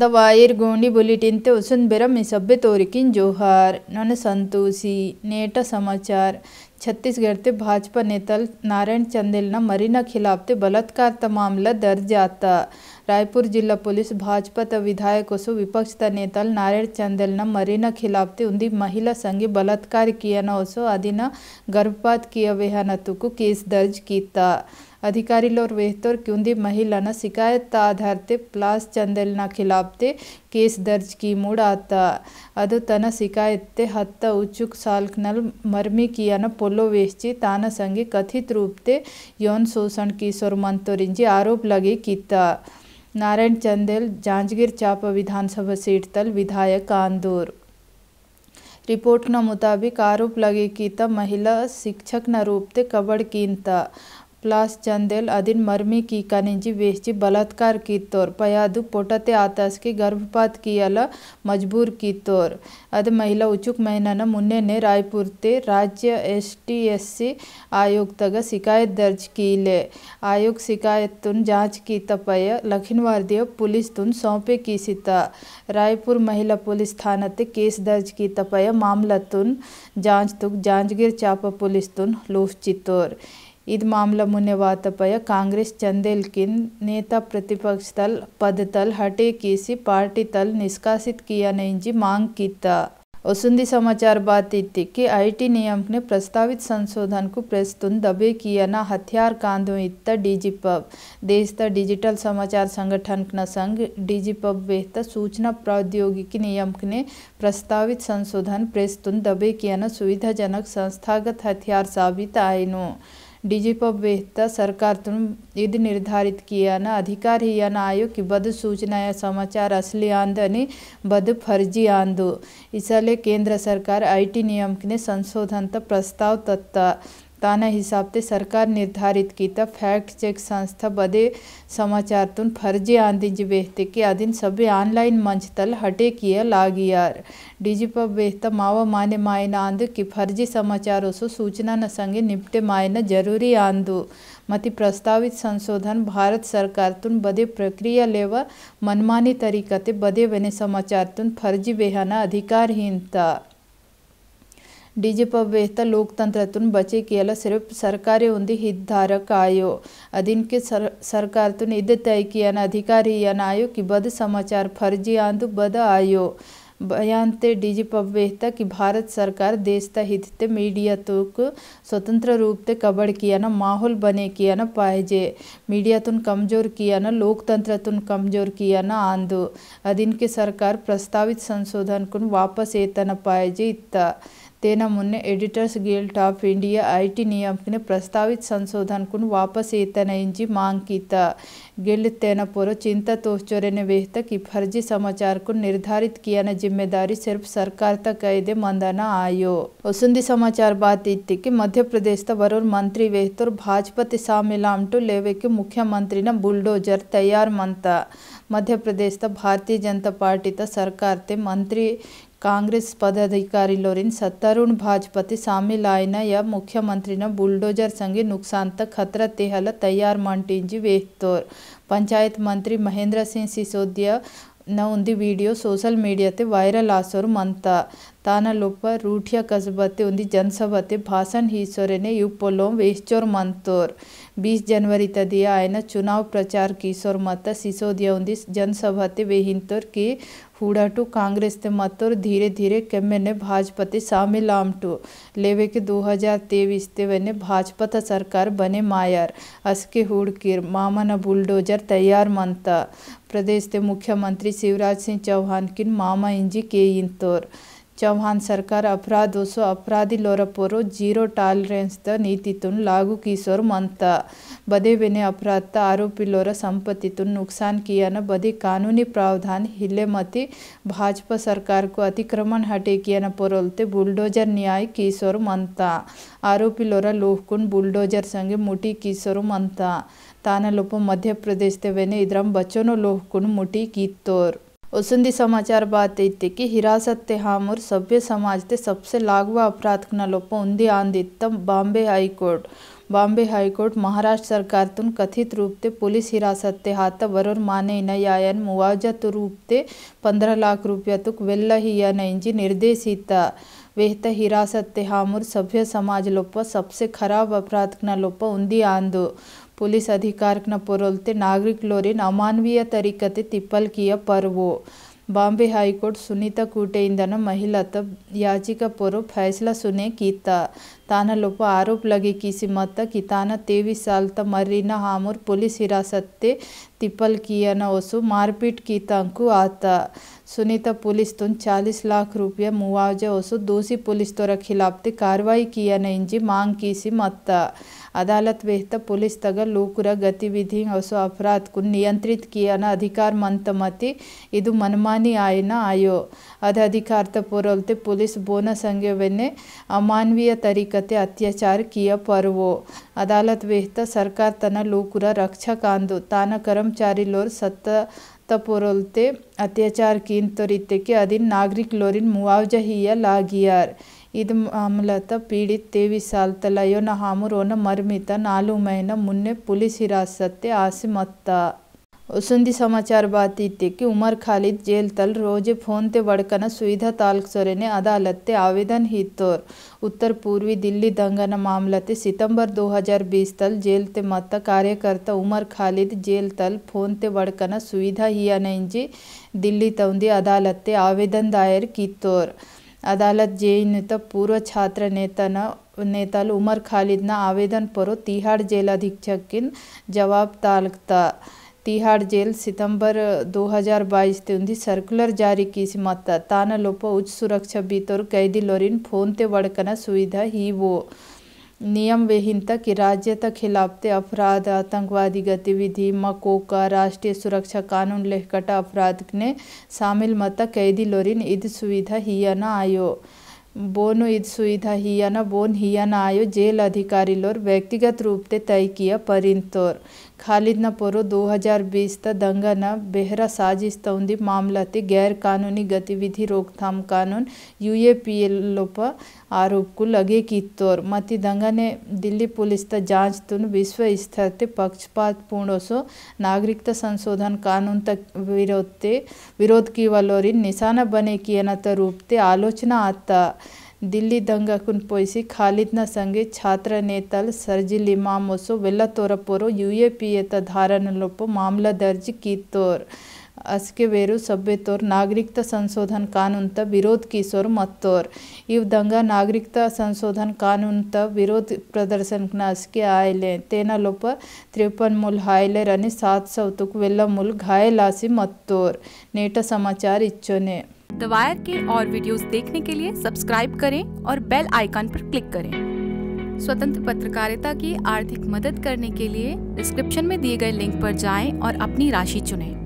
ದವಾಯರ್ ಗೋಂಡಿ ಬುಲೆಟಿನ್ತೆ ವಸುಂಧೆರ सब तोरकिन जोहार नन संतोषी नेटा समाचार छत्तीसगढ़ ते भाजपा नेता नारायण चंदेल ना मरीना खिलाफ ते बलात्कार का मामला दर्ज आता रायपुर जिला पुलिस भाजपा त विधायक सो विपक्ष त नेता नारायण चंदेल ना मरीना खिलाफ ते उन्दी महिला संगे बलात्कार किया न आदिना गर्भपात किया को केस दर्ज किया अधिकारी लोर वेहतर क्यूंदी महिला न शिकायत आधार ते प्लास चंदेल ना खिलाफ ते केस दर्ज की मूड आता अद तन शिकायत ते हत्त उचुक सालकनल मर्मी किया न पोलो वेस्ची तान संगे कथित रूप ते यौन शोषण की सोरमंतोरिंजी आरोप लगे किता नारायण चंदेल जांजगीर चाप विधानसभा सीट तल विधायक आंदूर रिपोर्ट न मुताबिक आरोप लगे कीता महिला शिक्षक न रूप ते कबड़ कीनता प्लस चंदेल अधीन मर्मी की कनिजी बेची बलात्कार की तौर पयादु पोटते आतास की गर्भपात किया मजबूर की तौर अद महिला उचुक महिला मुन्ने ने रायपुर ते राज्य एस टी एस सी तक शिकायत दर्ज की ले आयोग शिकायत तुन जांच की तपय लखनवार देव पुलिस तुन सौंपे की सीता रायपुर महिला पुलिस थाना ते केस दर्ज की तपय मामला तुन जांच तुक जांजगीर चापा पुलिस तुन लूफ चित्तौर इद मामला कांग्रेस कांग्रेस किन नेता प्रतिपक्ष दल पद तल हटे केसी पार्टी तल निष्कासित किया नहीं मांग कीता वसुंधी समाचार बात इति कि आईटी नियम ने प्रस्तावित संशोधन को प्रस्तुत दबे किया ना हथियार कांदों इत डीजीप पब देश का डिजिटल समाचार संगठन न संघ डीजी पब सूचना प्रौद्योगिकी नियम ने प्रस्तावित संशोधन प्रस्तुत दबे किया ना सुविधाजनक संस्थागत हथियार साबित आयनों निर्धारित किया ना अधिकार ही या ना ఆయోగ్ की बद सूचना या समाचार असली आमदनी बद फर्जी आंदो इसलिए केंद्र सरकार आईटी नियम के संशोधन प्रस्ताव तत्ता स्थान हिसाब से सरकार निर्धारित किया फैक्ट चेक संस्था बदे समाचार तुन फर्जी आंदी जी बेहते कि आदिन सभी ऑनलाइन मंच तल हटे किया लागियार डीजीप बेहता मावा माने मायन आंद कि फर्जी समाचारों से सूचना न संगे निपटे मायन जरूरी आंदो मति प्रस्तावित संशोधन भारत सरकार तुन बदे प्रक्रिया लेवा मनमानी तरीका ते बदे बने समाचार तुन फर्जी बेहाना अधिकारहीनता ಡಿಜಿಪ लोकतंत्र बचे ಬಚೆ ಕೇಲ सिर्फ सरकारें उन्दी हितधारक आयो अधीन के सर, सरकार तुन अधिकारी तय किया आयो कि बद समाचार फर्जी आंदू बद आयो बयान ते डीजी पवेहता कि भारत सरकार देश हित ते मीडिया तुक स्वतंत्र रूप ते कबड़ किया ना माहौल बने किया ना पाएजे मीडिया तुन कमजोर किया ना लोकतंत्र तुन कमजोर किया ना आंदो अधिन के सरकार प्रस्तावित संशोधन कुन वापस एतना पाएजे इत्ता तेना ಮೊನ್ನೆ editors guild of India IT ನಿಯಮಕ್ಕೆ ಪ್ರಸ್ತಾವಿತ ಸಂಶೋಧನಕ್ಕೂ ವಾಪಸ್ ಏತನ ಇಂಜಿ मांग कीता गिल्ड तेना पुरो चिंता तोचोरे ने बेहतर कि फर्जी समाचार को निर्धारित किया जिम्मेदारी सिर्फ सरकार तक कैदे मंदना आयो उसुंदी समाचार बात इतिक मध्य प्रदेश त मंत्री वेहतर भाजपा शामिल मिलामटो लेवे के मुख्यमंत्री ने बुलडोजर तैयार मनता मध्य प्रदेश त भारतीय जनता पार्टी त सरकार ते मंत्री ಕಾಂಗ್ರೆಸ್ ಪದಾಧಿಕಾರಿ લોરેન્સ સત્તારૂઢ ભાજપથી સામે લાયના યા મુખ્યમંત્રીના બુલડોઝર સંગે નુકસાનતા ખતરા તેહલા તૈયાર મંટીંજી વેહતોર પંચાયત મંત્રી મહેન્દ્રસિંહ સિસોદિયા ನೌಂದಿ ವಿಡಿಯೋ ಸೋಷಲ್ ಮೀಡಿಯಾತೆ ವೈರಲ್ ಆಸೋರು ಮಂತ ತಾನ ಲೊಪ್ಪ ರೂಠಿಯ ಕಸಬತ್ತೆ ಉಂದಿ ಜನಸಭತೆ ಭಾಷಣ ಹೀಸೋರೆನೆ ಯುಪೊಲೋಂ ವೇಶ್ಚೋರ್ ಮಂತೋರ್ बीस जनवरी तदिया आयना चुनाव प्रचार कीसोर मत सिसोदिया उन्दिस जनसभा वेहिंतोर की हूड़ाटू कांग्रेस ते मत और धीरे धीरे कमे ने ते शामिल आमटू लेवे के 2023 ते वने भाजपा त सरकार बने मायर असके हुड़किर मामन बुलडोजर तैयार मनता प्रदेश ते मुख्यमंत्री शिवराज सिंह चौहान किन मामा इंजी के इंतोर चौहान सरकार ಚೌಹಾಣ್ ಸರ್ಕಾರ ಅಪರಾಧೋತ್ಸವ ಅಪರಾಧಿಲೋರಪೊರು ಜೀರೋ ಟಾಲರೆನ್ಸ್ದ ನೀತಿತುನ್ ಲಾಗೂ ಕೀಸೋರು ಮಂತ ಬದೆ आरोपी लोर संपत्ति तुन नुकसान किया न बदे कानूनी प्रावधान हिले मती भाजपा सरकार को अतिक्रमण हटे किया न बुलडोजर न्याय कीसोर मंत आरोपी लोह लोहकुन बुलडोजर संगे मुठी कीसोर मंत ताना लोप मध्य प्रदेश देवेने इद्रम बच्चों लोहकुन मुठी कीतोर ವಸಂದಿ ಸಮಾಚಾರ ಬಾತೆ ಇತ್ತಿಕ್ಕಿ सभ्य समाज ते सबसे लागू अपराध ಅಪರಾಧಕ್ನಲೊಪ್ಪ ಉಂದಿ ಆಂದಿತ್ತ ಬಾಂಬೆ हाईकोर्ट बॉम्बे हाईकोर्ट महाराष्ट्र सरकार तुन कथित रूप से पुलिस हिरासत ते हाथ वरुण माने नयायन मुआवजा तो रूप से पंद्रह लाख रुपया तुक वेल्ला ही या नैंजी निर्देशिता वेहत हिरासत ते हामुर सभ्य समाज लोप सबसे खराब अपराध न लोप उन्दी आंदो ಪೊಲೀಸ್ ಅಧಿಕಾರಕ್ಕನ ಪೊರೊಲ್ತೆ ನಾಗರಿಕ್ಲೋರಿನ್ ಅಮಾನವೀಯ ತರಿಕತೆ ತಿಪ್ಪಲ್ಕಿಯ ಪರ್ವೋ ಬಾಂಬೆ ಹೈಕೋರ್ಟ್ ಸುನೀತಾ ಕೂಟೆಯಿಂದನ ಮಹಿಳತ ಯಾಚಿಕಾ ಪೊರೋ ಫೈಸಲಾ ಸುನೆ ಕೀತ ತಾನ ಲೋಪ ಆರೋಪ ಲಗೆ ಕಿಸಿ ಮತ್ತ ಕಿತಾನ तेवीस साल ತ ಮರ್ರಿನ ಹಾಮೂರ್ ಪೊಲೀಸ್ ಹಿರಾಸತ್ತೆ ತಿಪ್ಪಲ್ಕಿಯನ ಒಸು ಮಾರ್ಪೀಟ್ ಕೀತಾಂಕು ಆತ सुनीता पुलिस तुन चालीस लाख रुपया मुआवजा ओसु दोषी पुलिस तोरा खिलाफ ते कार्रवाई किया ने इंजी मांग की सी मत्ता अदालत बेहतर पुलिस तग ಲೋಕುರ ಗತಿವಿಧಿ ಹೊಸ ಅಪರಾಧಕ್ಕೂ ನಿಯಂತ್ರಿತ ಕಿಯನ ಅಧಿಕಾರ ಮಂತಮತಿ ಇದು ಮನಮಾನಿ ಆಯ್ನ ಆಯೋ ಅದ ಅಧಿಕಾರತ ಪೂರ್ವಲ್ತೆ ಪೊಲೀಸ್ ಬೋನ ಸಂಘವೆನ್ನೆ ಅಮಾನವೀಯ ತರಿಕತೆ ಅತ್ಯಾಚಾರ ಕಿಯ ಪರ್ವೋ ಅದಾಲತ್ ವೇಹ್ತ ಸರ್ಕಾರ ತನ ಲೋಕುರ ರಕ್ಷಾ ಕಾಂದು ತಾನ ಕರ್ಮಚಾರಿ ಲೋರ್ ಸತ್ತ ತಪೋರಲ್ತೆ ಅತ್ಯಾಚಾರ ಕೀನ್ ತೊರಿತೆಕ್ಕೆ ಅದಿನ್ ನಾಗರಿಕ ಲೋರಿನ್ ಮುआवजा ಹಿಯ ಲಾಗಿಯಾರ್ ఇది మామూలత పీడిత్ విశాల్ తలయో నహామురోన మర్మిత నాలుమైన మున్నే पुलिस हिरासत आसिमत्ता उसंदी समाचार बात इतने कि उमर खालिद जेल तल रोजे फोन ते बड़कना सुविधा तालक सोरे ने अदालत ते आवेदन हितोर उत्तर पूर्वी दिल्ली दंगना मामला ते सितंबर 2020 तल जेल ते मत कार्यकर्ता उमर खालिद जेल तल फोन ते बड़कना सुविधा हिया नहीं दिल्ली तौंदी अदालत ते आवेदन दायर कितोर अदालत જઈને पूर्व छात्र છાત્ર नेता उमर ಉಮರ್ ಖಾಲಿದ್ನ ಆವೇದನ ಪರೋ ತಿಹಾಡ್ ಜೇಲ್ ಅಧೀಕ್ಷಕಿನ್ ಜವಾಬ್ ತಾಲಕ್ತಾ तिहाड़ जेल सितंबर 2022 ते उन्दी सर्कुलर जारी की मत तान लोप उच्च सुरक्षा बीतर कैदी लोरिन फोन ते वड़कना सुविधा ही वो नियम विहीनता की राज्यता खिलाफते अपराध आतंकवादी गतिविधि मकोका राष्ट्रीय सुरक्षा कानून लेहकटा अपराध ने शामिल मत कैदी लोरिन इद सुविधा हियन आयो बोन इद सुविधा हियन बोन हियन आयो जेल अधिकारी लोर व्यक्तिगत रूप से तय किया परिंतोर ఖాలిద్న పొరు दो दंगना बेहरा साजिश तौंदी मामलती गैर कानूनी गतिविधि रोकथाम कानून यूएपीएलोप आरोप लगे की तोर मति दंगने दिल्ली पुलिस त जांच तुन विश्व स्तर ते पक्षपात पूर्णोसो नागरिकता संशोधन कानून तक विरोध ते विरोध की वलोरी निशाना बने की रूप ते आलोचना आता ದಿಲ್ಲಿ ದಂಗಕುನ್ ಪೊಯ್ಸಿ ಖಾಲಿದ್ನ ಸಂಗಿ ಛಾತ್ರ ನೇತಲ್ ಸರ್ಜಿಲ್ ಇಮಾಮೊಸು ವೆಲ್ಲ ತೋರಪೋರು ಯು ಎ ಪಿ ಎತ ಧಾರಣಲೊಪ್ಪು ಮಾಮಲ ದರ್ಜಿ ಕೀತೋರ್ ಅಸ್ಕೆ ಬೇರು ಸಭ್ಯತೋರ್ ನಾಗರಿಕತಾ ಸಂಶೋಧನ್ ಕಾನೂನ್ ತ ವಿರೋಧ ಕಿಸೋರ್ ಮತ್ತೋರ್ ಇವ್ ದಂಗ ನಾಗರಿಕತಾ ಸಂಶೋಧನ್ ಕಾನೂನ್ ತ ವಿರೋಧ ಪ್ರದರ್ಶನಕ್ನ ಅಸ್ಕೆ ಆಯ್ಲೆ ತೇನ ಲೋಪ ತ್ರಿಪನ್ ಮೂಲ್ ಹಾಯ್ಲೆರ್ ಅನಿ ಸಾತ್ ಸೌತುಕ್ ವೆಲ್ಲ ಮೂಲ್ ಘಾಯಲಾಸಿ ಮತ್ತೋರ್ ನೇಟ ಸಮಾಚಾರ ಇಚ್ಚೋನೆ द वायर के और वीडियोस देखने के लिए सब्सक्राइब करें और बेल आइकन पर क्लिक करें स्वतंत्र पत्रकारिता की आर्थिक मदद करने के लिए डिस्क्रिप्शन में दिए गए लिंक पर जाएं और अपनी राशि चुनें